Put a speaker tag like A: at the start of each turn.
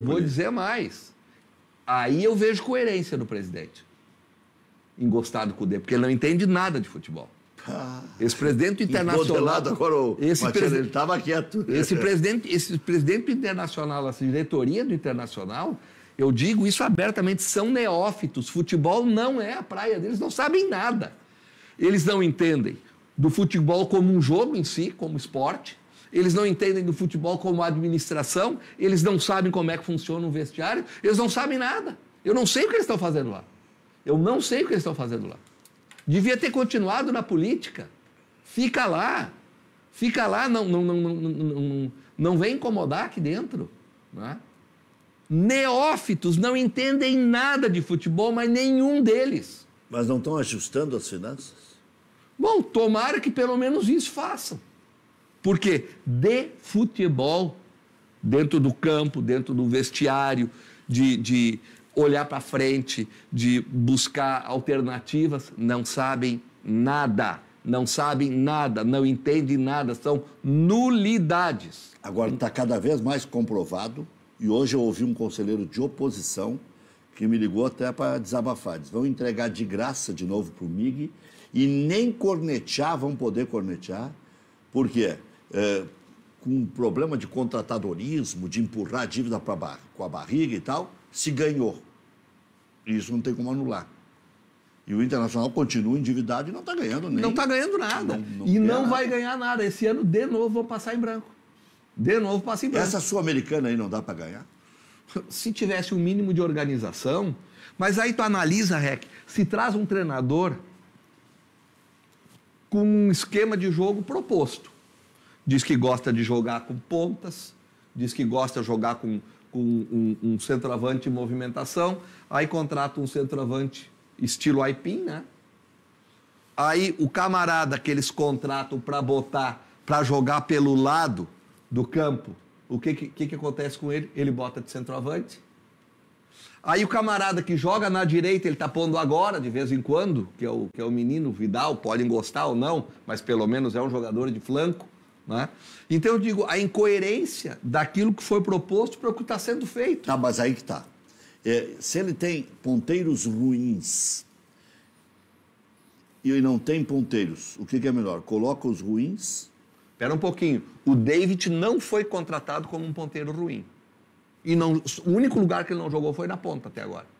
A: Vou dizer mais. Aí eu vejo coerência no presidente. Engostado com o D, porque ele não entende nada de futebol. Ah. Esse presidente internacional. agora o esse Matias, ele estava quieto. Esse presidente, esse presidente internacional, essa assim, diretoria do internacional, eu digo isso abertamente, são neófitos. Futebol não é a praia deles, não sabem nada. Eles não entendem do futebol como um jogo em si, como esporte. Eles não entendem do futebol como administração, eles não sabem como é que funciona um vestiário, eles não sabem nada. Eu não sei o que eles estão fazendo lá. Eu não sei o que eles estão fazendo lá. Devia ter continuado na política. Fica lá. Fica lá, não, não, não, não, não, não vem incomodar aqui dentro. Né? Neófitos não entendem nada de futebol, mas nenhum deles. Mas não estão ajustando as finanças? Bom, tomara que pelo menos isso façam. Porque de futebol, dentro do campo, dentro do vestiário, de, de olhar para frente, de buscar alternativas, não sabem nada. Não sabem nada, não entendem nada, são nulidades.
B: Agora está cada vez mais comprovado, e hoje eu ouvi um conselheiro de oposição que me ligou até para desabafar. Diz, vão entregar de graça de novo para o MIG e nem cornetear vão poder cornetear. Por quê? é, com um problema de contratadorismo, de empurrar a dívida bar, com a barriga e tal, se ganhou. E isso não tem como anular. E o Internacional continua endividado e não está ganhando nem. Não está ganhando nada. Não, não e não nada. vai ganhar
A: nada. Esse ano, de novo, vou passar em branco. De novo, passa em branco. Essa sul-americana aí não dá para ganhar? Se tivesse um mínimo de organização. Mas aí tu analisa, Rec, se traz um treinador com um esquema de jogo proposto diz que gosta de jogar com pontas, diz que gosta de jogar com, com um, um, centroavante em movimentação, aí contrata um centroavante estilo aipim, né? Aí o camarada que eles contratam para botar, para jogar pelo lado do campo, o que, que, que acontece com ele? Ele bota de centroavante. Aí o camarada que joga na direita, ele tá pondo agora, de vez em quando, que é o, que é o menino Vidal, podem gostar ou não, mas pelo menos é um jogador de flanco. Né? Então eu digo a incoerência daquilo que foi proposto para o que está sendo feito. Ah, mas aí que está. É, se ele tem ponteiros ruins e ele não tem ponteiros, o que, que é melhor? Coloca os ruins. Espera um pouquinho. O David não foi contratado como um ponteiro ruim. E não, o único lugar que ele não jogou foi na ponta até agora.